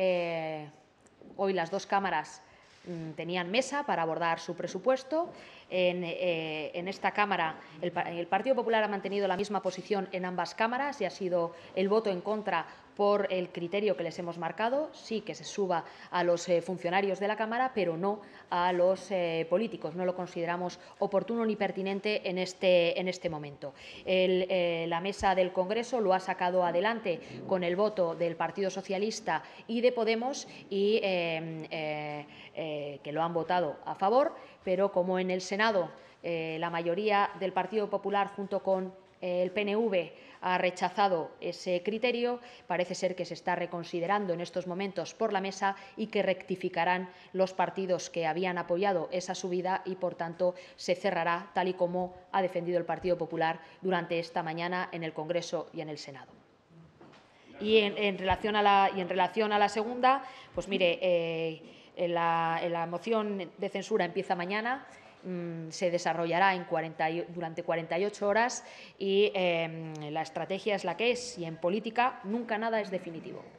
Eh, hoy las dos cámaras Mm, tenían mesa para abordar su presupuesto. En, eh, esta Cámara, el, Partido Popular ha mantenido la misma posición en ambas cámaras y ha sido el voto en contra por el criterio que les hemos marcado, sí que se suba a los eh, funcionarios de la Cámara, pero no a los eh, políticos. No lo consideramos oportuno ni pertinente en este, en este momento. la mesa del Congreso lo ha sacado adelante con el voto del Partido Socialista y de Podemos y em, que lo han votado a favor, pero como en el Senado eh, la mayoría del Partido Popular junto con eh, el PNV ha rechazado ese criterio, parece ser que se está reconsiderando en estos momentos por la mesa y que rectificarán los partidos que habían apoyado esa subida y, por tanto, se cerrará tal y como ha defendido el Partido Popular durante esta mañana en el Congreso y en el Senado. Y en, relación, a la, y en relación a la segunda, pues mire. Eh, la, moción de censura empieza mañana mm, se desarrollará durante 48 horas y em, la estrategia es la que es y en política nunca nada es definitivo.